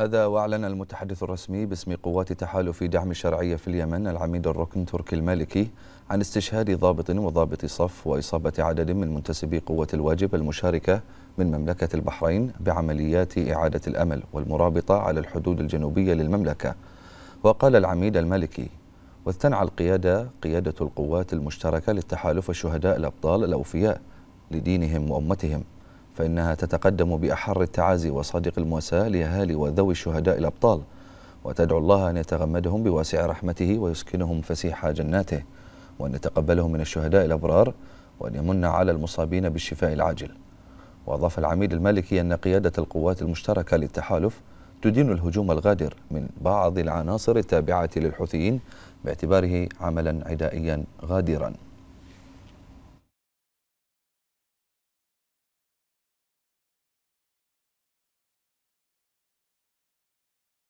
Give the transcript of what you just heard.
هذا وأعلن المتحدث الرسمي باسم قوات تحالف دعم الشرعية في اليمن العميد الركن تركي المالكي عن استشهاد ضابط وضابط صف وإصابة عدد من منتسبي قوة الواجب المشاركة من مملكة البحرين بعمليات إعادة الأمل والمرابطة على الحدود الجنوبية للمملكة وقال العميد المالكي واستنعى القيادة قيادة القوات المشتركة للتحالف الشهداء الأبطال الأوفياء لدينهم وأمتهم فإنها تتقدم بأحر التعازي وصادق المواساة لأهالي وذوي الشهداء الأبطال وتدعو الله أن يتغمدهم بواسع رحمته ويسكنهم فسيح جناته وأن يتقبلهم من الشهداء الأبرار وأن يمن على المصابين بالشفاء العاجل وأضاف العميد المالكي أن قيادة القوات المشتركة للتحالف تدين الهجوم الغادر من بعض العناصر التابعة للحوثيين باعتباره عملا عدائيا غادرا